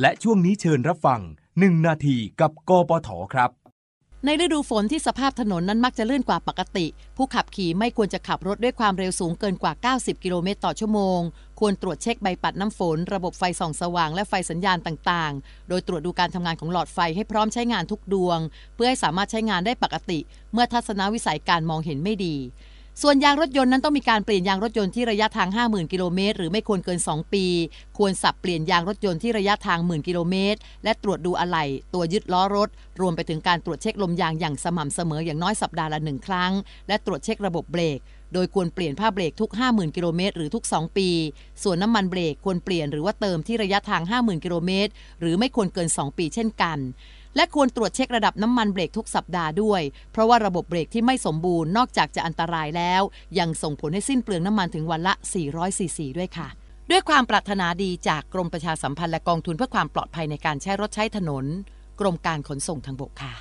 และช่วงนี้เชิญรับฟัง 1 นาทีกับกปทครับ ในฤดูฝนที่สภาพถนนนั้นมักจะลื่นกว่าปกติ ผู้ขับขี่ไม่ควรจะขับรถด้วยความเร็วสูงเกินกว่า 90 กิโลเมตรต่อชั่วโมงควรตรวจเช็คใบปัดน้ำฝน ระบบไฟส่องสว่างและไฟสัญญาณต่างๆ โดยตรวจดูการทำงานของหลอดไฟให้พร้อมใช้งานทุกดวง เพื่อให้สามารถใช้งานได้ปกติ เมื่อทัศนวิสัยการมองเห็นไม่ดีส่วนยางรถยนต์นั้นต้องมีการเปลี่ยนยางรถยนต์ที่ระยะทาง 50,000 กิโลเมตร หรือไม่ควรเกิน 2 ปี ควรสับเปลี่ยนยางรถยนต์ที่ระยะทาง 10,000 กิโลเมตร และตรวจดูอะไหล่ตัวยึดล้อรถ รวมไปถึงการตรวจเช็คลมยางอย่างสม่ำเสมออย่างน้อยสัปดาห์ละหนึ่งครั้ง และตรวจเช็คระบบเบรกโดยควรเปลี่ยนผ้าเบรกทุก 50,000 กิโลเมตร หรือทุก 2 ปี ส่วนน้ำมันเบรกควรเปลี่ยนหรือว่าเติมที่ระยะทาง 50,000 กิโลเมตรหรือไม่ควรเกิน 2 ปี เช่นกันและควรตรวจเช็คระดับน้ำมันเบรกทุกสัปดาห์ด้วย เพราะว่าระบบเบรกที่ไม่สมบูรณ์นอกจากจะอันตรายแล้ว ยังส่งผลให้สิ้นเปลืองน้ำมันถึงวันละ400ซีซีด้วยค่ะ ด้วยความปรารถนาดีจากกรมประชาสัมพันธ์และกองทุนเพื่อความปลอดภัยในการใช้รถใช้ถนน กรมการขนส่งทางบกค่ะ